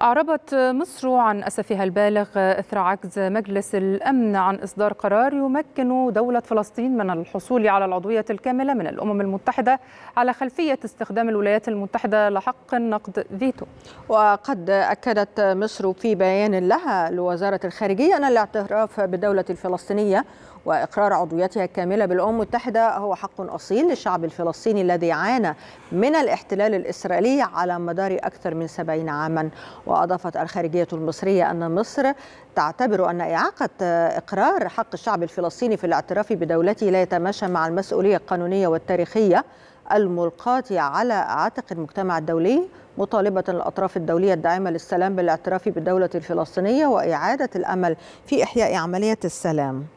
أعربت مصر عن أسفها البالغ إثر عجز مجلس الأمن عن إصدار قرار يمكن دولة فلسطين من الحصول على العضوية الكاملة من الأمم المتحدة على خلفية استخدام الولايات المتحدة لحق النقد فيتو. وقد أكدت مصر في بيان لها لوزارة الخارجية أن الاعتراف بالدولة الفلسطينية وإقرار عضويتها الكاملة بالأمم المتحدة هو حق أصيل للشعب الفلسطيني الذي عانى من الاحتلال الإسرائيلي على مدار أكثر من 70 عاما وأضافت الخارجية المصرية أن مصر تعتبر أن إعاقة إقرار حق الشعب الفلسطيني في الاعتراف بدولته لا يتماشى مع المسؤولية القانونية والتاريخية الملقاة على عاتق المجتمع الدولي مطالبة الأطراف الدولية الداعمة للسلام بالاعتراف بالدولة الفلسطينية وإعادة الأمل في إحياء عملية السلام